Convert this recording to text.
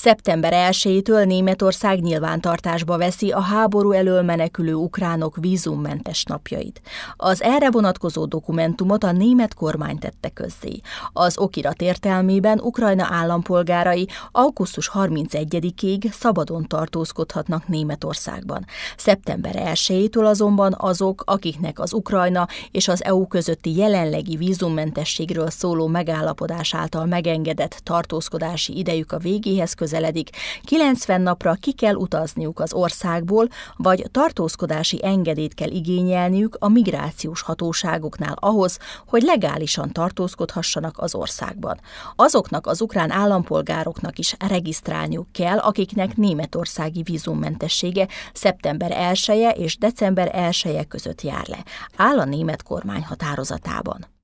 Szeptember 1-től Németország nyilvántartásba veszi a háború elől menekülő ukránok vízummentes napjait. Az erre vonatkozó dokumentumot a német kormány tette közzé. Az okirat értelmében Ukrajna állampolgárai augusztus 31-ig szabadon tartózkodhatnak Németországban. Szeptember 1-től azonban azok, akiknek az Ukrajna és az EU közötti jelenlegi vízummentességről szóló megállapodás által megengedett tartózkodási idejük a végéhez közel közeledik. 90 napra ki kell utazniuk az országból, vagy tartózkodási engedélyt kell igényelniük a migrációs hatóságoknál ahhoz, hogy legálisan tartózkodhassanak az országban. Azoknak az ukrán állampolgároknak is regisztrálniuk kell, akiknek németországi vízummentessége szeptember 1 -e és december 1 -e között jár le. Áll a német kormány határozatában.